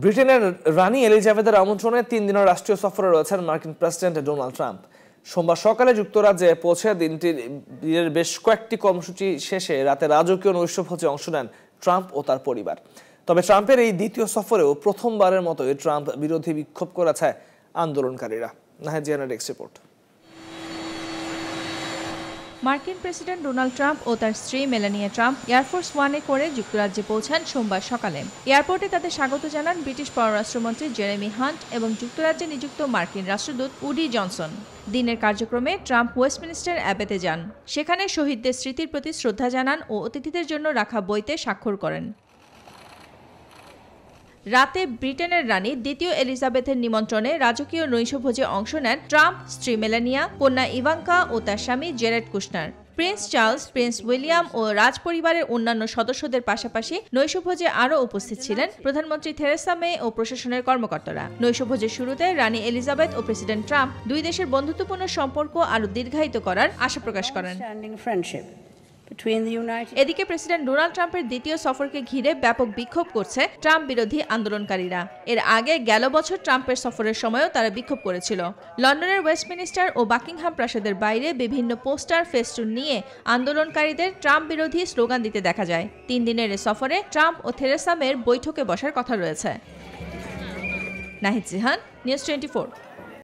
ব্রিটেনের রানী এলিজাবেথের আমন্ত্রণে তিন দিনের রাষ্ট্রীয় সফরে রয়েছেন মার্কিন প্রেসিডেন্ট ডোনাল্ড ট্রাম্প সোমবার সকালে যুক্তরাজ্যে পৌঁছে দিনটির বেশ কয়েকটি কর্মসূচি শেষে রাতে রাজকীয় নৈশভোজে অংশ নেন ট্রাম্প ও তার পরিবার তবে ট্রাম্পের এই দ্বিতীয় সফরেও প্রথমবারের মতোই ট্রাম্প বিরোধী বিক্ষোভ করেছে আন্দোলনকারীরা নাহেজিয়ানের এক্স রিপোর্ট মার্কিন প্রেসিডেন্ট ডোনাল্ড ট্রাম্প ও তার স্ত্রী মেলানিয়া ট্রাম্প এয়ারফোর্স ওয়ানে করে যুক্তরাজ্যে পৌঁছান সোমবার সকালে এয়ারপোর্টে তাদের স্বাগত জানান ব্রিটিশ পররাষ্ট্রমন্ত্রী জেরেমি হান্ট এবং যুক্তরাজ্যে নিযুক্ত মার্কিন রাষ্ট্রদূত উডি জনসন দিনের কার্যক্রমে ট্রাম্প ওয়েস্টমিনিস্টার অ্যাবেতে যান সেখানে শহীদদের স্মৃতির প্রতি শ্রদ্ধা জানান ও অতিথিদের জন্য রাখা বইতে স্বাক্ষর করেন রাতে ব্রিটেনের রানী দ্বিতীয় এলিজাবেথের নিমন্ত্রণে রাজকীয় নৈশভোজে অংশ নেন ট্রাম্প স্ত্রী মেলানিয়া কন্যা ইভাঙ্কা ও তার স্বামী Jared Kushner Prince Charles Prince William ও রাজপরিবারের অন্যান্য সদস্যদের পাশাপাশি নৈশভোজে আরও উপস্থিত ছিলেন প্রধানমন্ত্রী থেরেসা মে ও প্রশাসনের কর্মকর্তারা নৈশভোজের শুরুতে রানী এলিজাবেথ ও প্রেসিডেন্ট ট্রাম্প দুই দেশের বন্ধুত্বপূর্ণ সম্পর্ক আরও দীর্ঘায়িত করার আশা প্রকাশ করেন এদিকে প্রেসিডেন্ট ডোনাল্ড ট্রাম্পের দ্বিতীয় সফরকে ঘিরে ব্যাপক বিক্ষোভ করছে ট্রাম্প বিরোধী আন্দোলনকারীরা এর আগে গেল বছর ট্রাম্পের সফরের সময়ও তারা বিক্ষোভ করেছিল লন্ডনের ওয়েস্টমিনিস্টার ও বাকিংহাম প্রাসাদের বাইরে বিভিন্ন পোস্টার ফেস্টুন নিয়ে আন্দোলনকারীদের ট্রাম্প বিরোধী স্লোগান দিতে দেখা যায় তিন দিনের এ সফরে ট্রাম্প ও থেরেসামের বৈঠকে বসার কথা রয়েছে নাহিদ জিহান নিউজ টোয়েন্টি